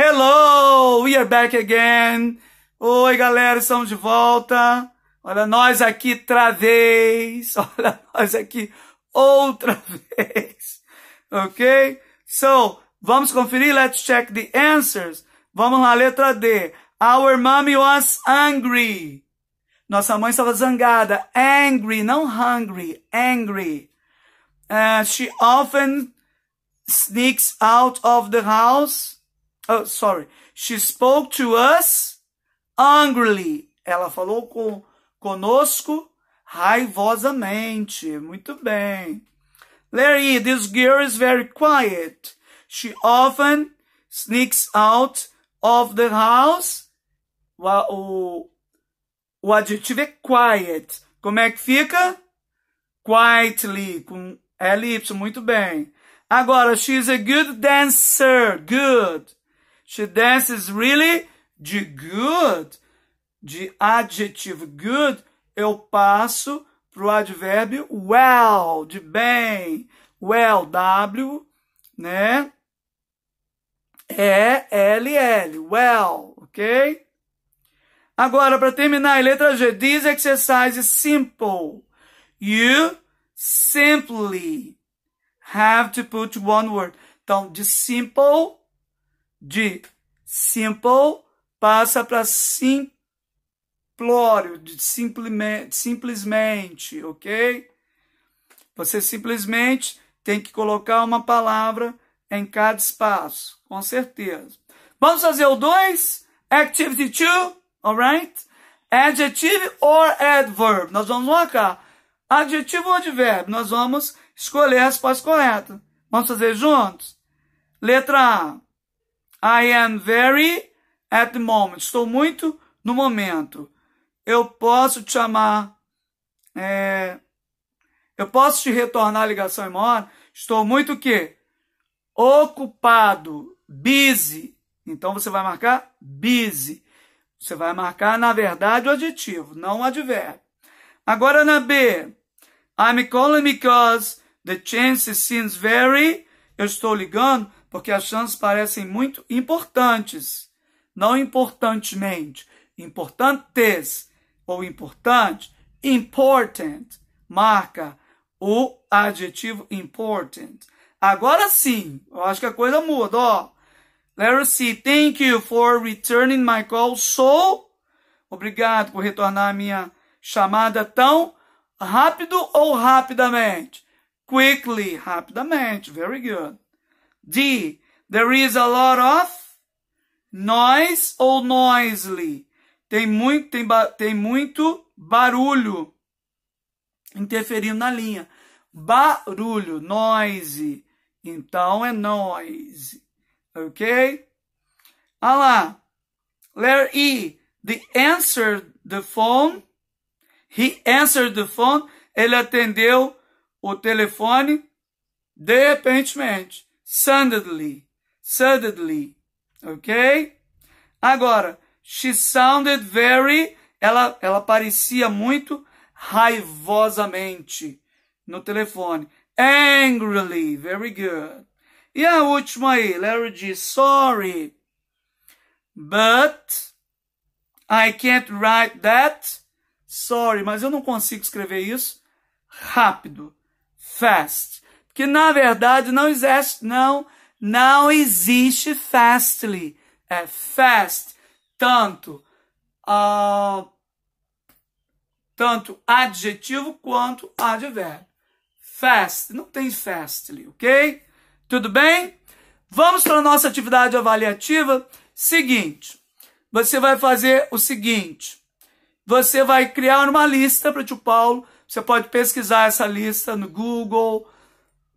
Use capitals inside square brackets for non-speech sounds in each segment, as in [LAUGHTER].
Hello, we are back again. Oi, galera, estamos de volta. Olha nós aqui outra vez. [LAUGHS] Olha nós aqui outra vez. Ok? So, vamos conferir. Let's check the answers. Vamos lá, letra D. Our mommy was angry. Nossa mãe estava zangada. Angry, não hungry. Angry. Uh, she often sneaks out of the house Oh, sorry. She spoke to us angrily. Ela falou com, conosco raivosamente. Muito bem. Larry, this girl is very quiet. She often sneaks out of the house. O, o adjetivo é quiet. Como é que fica? Quietly, com L, muito bem. Agora, she's a good dancer. Good she dances really de good, de adjetivo good, eu passo para o advérbio well, de bem. Well, W, né? É L, L, well, ok? Agora, para terminar, a letra G This exercise simple. You simply have to put one word. Então, de simple de simple passa para simplório, de simplime, simplesmente, ok? Você simplesmente tem que colocar uma palavra em cada espaço, com certeza. Vamos fazer o 2? Activity 2, alright? Adjective or adverb? Nós vamos colocar Adjetivo ou adverb Nós vamos escolher a resposta correta. Vamos fazer juntos? Letra A. I am very at the moment. Estou muito no momento. Eu posso te chamar. É, eu posso te retornar a ligação em uma hora? Estou muito o quê? Ocupado. Busy. Então você vai marcar busy. Você vai marcar, na verdade, o adjetivo, não o advérbio. Agora na B. I'm calling because the chance seems very. Eu estou ligando porque as chances parecem muito importantes, não importantemente, importantes ou importante, important, marca o adjetivo important. Agora sim, eu acho que a coisa muda, ó. Larry C, thank you for returning my call so... Obrigado por retornar a minha chamada tão rápido ou rapidamente? Quickly, rapidamente, very good. D. There is a lot of noise ou noisily. Tem muito, tem, tem muito barulho interferindo na linha. Barulho, noise. Então é noise. Ok? Olha ah lá. Letter E. The answer the phone. He answered the phone. Ele atendeu o telefone de repente. Suddenly. Suddenly. Ok? Agora, she sounded very. Ela, ela parecia muito raivosamente no telefone. Angrily. Very good. E a última aí, Larry diz: Sorry, but I can't write that. Sorry, mas eu não consigo escrever isso rápido. Fast que na verdade não existe, não, não existe fastly. É fast, tanto, uh, tanto adjetivo quanto advérbio. Fast, não tem fastly, ok? Tudo bem? Vamos para a nossa atividade avaliativa. Seguinte, você vai fazer o seguinte. Você vai criar uma lista para o tio Paulo. Você pode pesquisar essa lista no Google,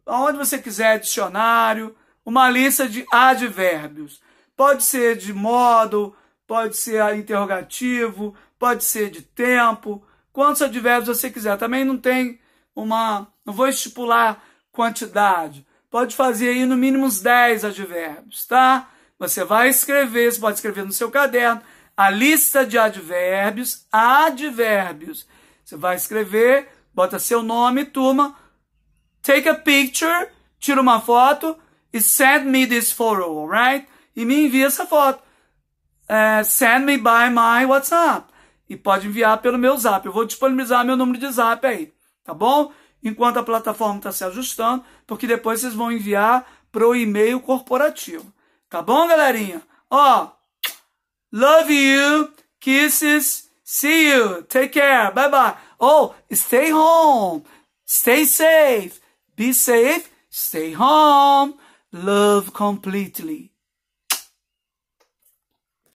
aonde você quiser, dicionário, uma lista de advérbios. Pode ser de modo, pode ser interrogativo, pode ser de tempo, quantos advérbios você quiser. Também não tem uma, não vou estipular quantidade. Pode fazer aí no mínimo uns 10 advérbios, tá? Você vai escrever, você pode escrever no seu caderno a lista de advérbios, advérbios. Você vai escrever, bota seu nome, turma, Take a picture, tira uma foto, e send me this photo, alright? E me envia essa foto. É, send me by my WhatsApp. E pode enviar pelo meu zap. Eu vou disponibilizar meu número de zap aí, tá bom? Enquanto a plataforma está se ajustando, porque depois vocês vão enviar para o e-mail corporativo. Tá bom, galerinha? Ó, love you, kisses, see you, take care, bye bye. Oh, stay home, stay safe. Be safe, stay home, love completely.